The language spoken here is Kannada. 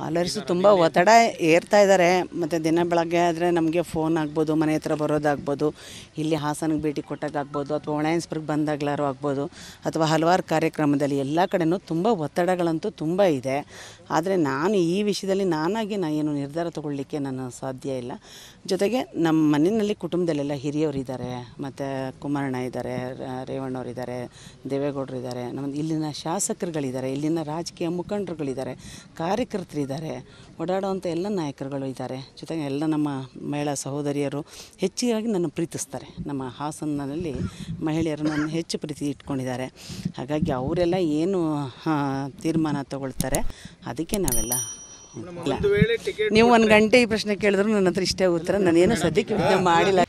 ಪಾಲರ್ಸು ತುಂಬ ಒತ್ತಡ ಏರ್ತಾ ಇದ್ದಾರೆ ಮತ್ತು ದಿನ ಬೆಳಗ್ಗೆ ಆದರೆ ನಮಗೆ ಫೋನ್ ಆಗ್ಬೋದು ಮನೆ ಹತ್ರ ಬರೋದಾಗ್ಬೋದು ಇಲ್ಲಿ ಹಾಸನಕ್ಕೆ ಭೇಟಿ ಕೊಟ್ಟಾಗ್ಬೋದು ಅಥವಾ ಒಣಾಯನ್ಸ್ಪರ್ಗೆ ಬಂದಾಗ್ಲಾರು ಆಗ್ಬೋದು ಅಥವಾ ಹಲವಾರು ಕಾರ್ಯಕ್ರಮದಲ್ಲಿ ಎಲ್ಲ ಕಡೆಯೂ ತುಂಬ ಒತ್ತಡಗಳಂತೂ ತುಂಬ ಇದೆ ಆದರೆ ನಾನು ಈ ವಿಷಯದಲ್ಲಿ ನಾನಾಗಿ ನಾನು ಏನು ನಿರ್ಧಾರ ತಗೊಳ್ಳಿಕ್ಕೆ ನಾನು ಸಾಧ್ಯ ಇಲ್ಲ ಜೊತೆಗೆ ನಮ್ಮ ಮನೆಯಲ್ಲಿ ಕುಟುಂಬದಲ್ಲೆಲ್ಲ ಹಿರಿಯವರಿದ್ದಾರೆ ಮತ್ತು ಕುಮಾರಣ್ಣ ಇದ್ದಾರೆ ರೇವಣ್ಣವರಿದ್ದಾರೆ ಇದ್ದಾರೆ ನಮ್ಮ ಇಲ್ಲಿನ ಶಾಸಕರುಗಳಿದ್ದಾರೆ ಇಲ್ಲಿನ ರಾಜಕೀಯ ಮುಖಂಡರುಗಳಿದ್ದಾರೆ ಕಾರ್ಯಕರ್ತರು ಇದ್ದಾರೆ ಓಡಾಡುವಂಥ ಎಲ್ಲ ನಾಯಕರುಗಳು ಇದ್ದಾರೆ ಜೊತೆಗೆ ಎಲ್ಲ ನಮ್ಮ ಮಹಿಳಾ ಸಹೋದರಿಯರು ಹೆಚ್ಚಿಗಾಗಿ ನನ್ನ ಪ್ರೀತಿಸ್ತಾರೆ ನಮ್ಮ ಹಾಸನದಲ್ಲಿ ಮಹಿಳೆಯರು ನನ್ನ ಹೆಚ್ಚು ಪ್ರೀತಿ ಇಟ್ಕೊಂಡಿದ್ದಾರೆ ಹಾಗಾಗಿ ಅವರೆಲ್ಲ ಏನು ತೀರ್ಮಾನ ತಗೊಳ್ತಾರೆ ಅದಕ್ಕೆ ನಾವೆಲ್ಲ ನೀವು ಒಂದು ಗಂಟೆ ಈ ಪ್ರಶ್ನೆ ಕೇಳಿದ್ರು ನನ್ನ ಹತ್ರ ಇಷ್ಟೇ ಉತ್ತರ ನಾನೇನು ಸದ್ಯಕ್ಕೆ ಮಾಡಿಲ್ಲ